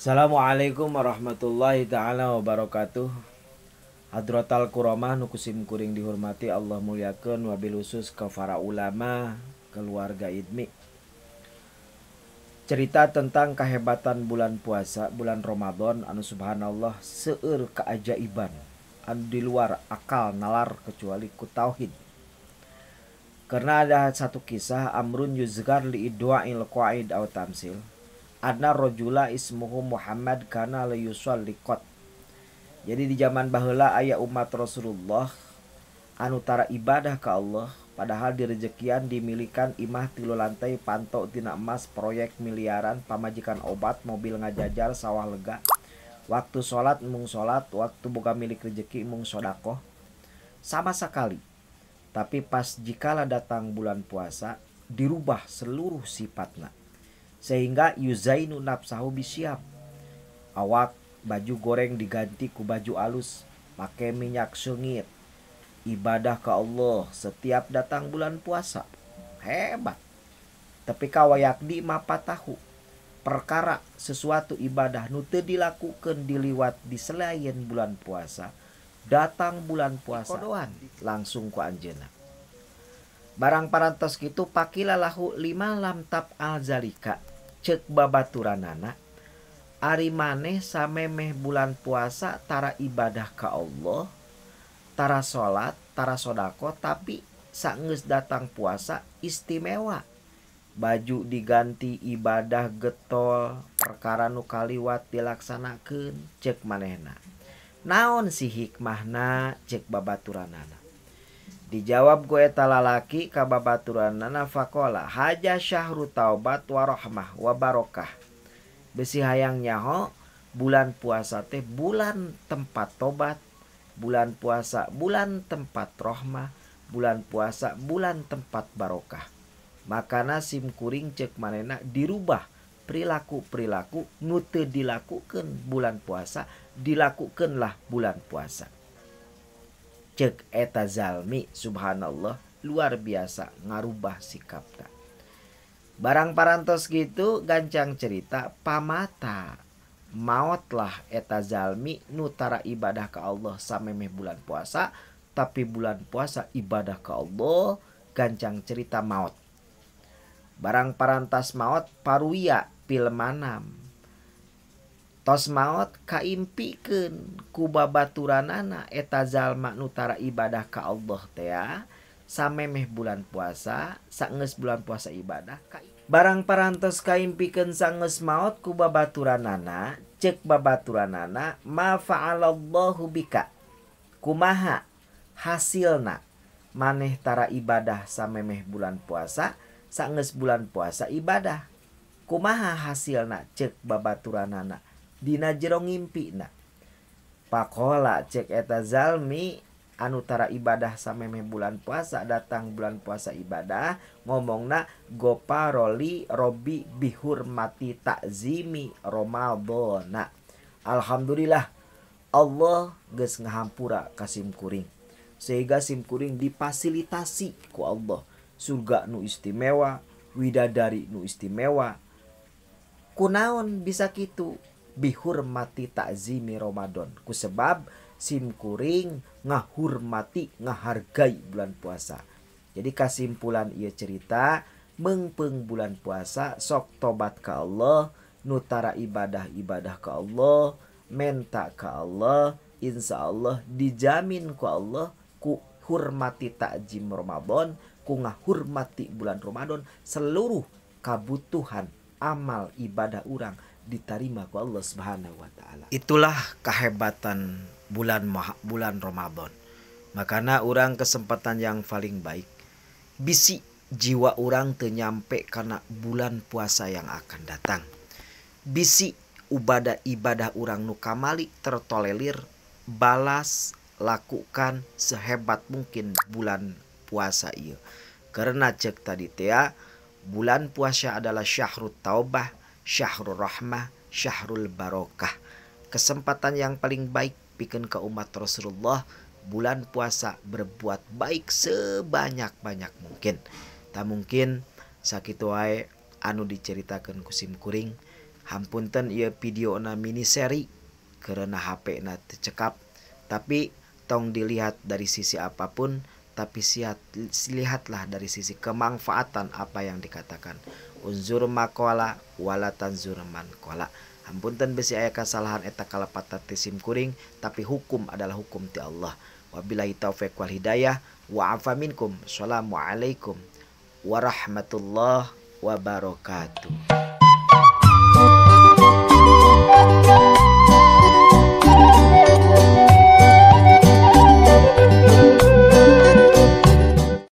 Assalamualaikum warahmatullahi taala wabarakatuh. Hadrotal kuromah nukusim kuring dihormati Allah muliakan wabil khusus ke para ulama keluarga idmi. Cerita tentang kehebatan bulan puasa, bulan Ramadan anu subhanallah seur keajaiban anu di luar akal nalar kecuali ku tauhid. Karena ada satu kisah Amrun Yuzgar li idwa'il qaid au tamsil Anna rojula ismuhu Muhammad karena la likot. Jadi di zaman bahula ayah umat Rasulullah anutara ibadah ke Allah padahal di rezekian dimilikan imah tilu lantai pantok tina emas proyek miliaran pamajikan obat mobil ngajajar sawah lega waktu sholat mung sholat waktu buka milik rezeki mung sodakoh sama sekali tapi pas jikalah datang bulan puasa dirubah seluruh sifatnya sehingga yuzainu nafsahu bisyab. Awak baju goreng diganti ku baju alus, pakai minyak sengit. Ibadah ke Allah setiap datang bulan puasa. Hebat. Tapi kawayakdi mapa tahu perkara sesuatu ibadah nu teu dilakukan diliwat di selain bulan puasa datang bulan puasa Kodohan. langsung ku anjeuna barang parantos gitu pakilah lahu lima lam tab al zalika cek babatura nana Ari maneh samemeh bulan puasatara ibadah ke Allahtara salattarashodaqoh tapi sangus datang puasa istimewa baju diganti ibadah getol perkara nukaliwat dilaksana ke cek manehna naon sih hikmahna cek babatura nana Dijawab gue eta lalaki ka babaturanana haja syahru taubat wa rahmah wa barokah. Besi hayang nyaho bulan puasa teh bulan tempat tobat, bulan puasa bulan tempat rahmah, bulan puasa bulan tempat barokah. Makana kuring cek manena dirubah perilaku-perilaku nute dilakukan bulan puasa, dilakukanlah bulan puasa cek eta zalmi subhanallah luar biasa ngarubah sikapta barang parantos gitu gancang cerita pamata mautlah eta zalmi nutara ibadah ke Allah samemeh bulan puasa tapi bulan puasa ibadah ke Allah gancang cerita maut barang parantas maut paruya pilmanam maut kaimpiken kubabattura nana etaalmak nutara ibadah kauohtea samemeh bulan puasa sangnge bulan puasa ibadah barang pers kaimpiken sangnge maut kubattura nana cek babatura nana mafa Allahhubika kumaha hasil na manehtara ibadah samemeh bulan puasa sangnge bulan puasa ibadah kumaha hasilnak cek babatura nana jerongimpi nah Pakkola cek eta zalmi Anutara ibadah sampaime bulan puasa datang bulan puasa ibadah ngomong na gopa Roli Robbi bihur mati takzimi Romabona Alhamdulillah Allah guys ngahampura Kasimkuring sehingga simkuring dipasiitasi kok Allah surga nu istimewa widadari nuistimewa kunaun bisa gitu kita bihurmati takzimi Ramadan. Kusebab simkuring ngahurmati, ngahargai bulan puasa. Jadi kesimpulan ia cerita, mengpeng bulan puasa, sok tobat ke Allah, nutara ibadah-ibadah ke Allah, menta ke Allah, insya Allah dijamin ku Allah, ku hormati takjim Ramadan, ku ngahurmati bulan Ramadan, seluruh kebutuhan amal ibadah orang diterima ku Allah Subhanahu wa taala. Itulah kehebatan bulan bulan Ramadan. Makanya orang kesempatan yang paling baik bisi jiwa orang ternyampe karena bulan puasa yang akan datang. Bisi ibadah ibadah orang nu kamali tertolelir balas lakukan sehebat mungkin bulan puasa iya. Karena cek tadi teh ya, Bulan puasa adalah syahrul taubah, syahrul rahmah, syahrul barokah. Kesempatan yang paling baik bikin ke umat Rasulullah bulan puasa berbuat baik sebanyak-banyak mungkin. Tak mungkin sakit wae anu diceritakan kusim kuring. Hampunten ia video na mini seri karena HP na tercekap. Tapi tong dilihat dari sisi apapun tapi sihat, lihatlah dari sisi kemanfaatan apa yang dikatakan unzur makola walatan zurman man kola hampunten besi ayah kesalahan eta kalapata tisim kuring tapi hukum adalah hukum ti Allah wabillahi taufiq wal hidayah wa afaminkum. assalamualaikum warahmatullahi wabarakatuh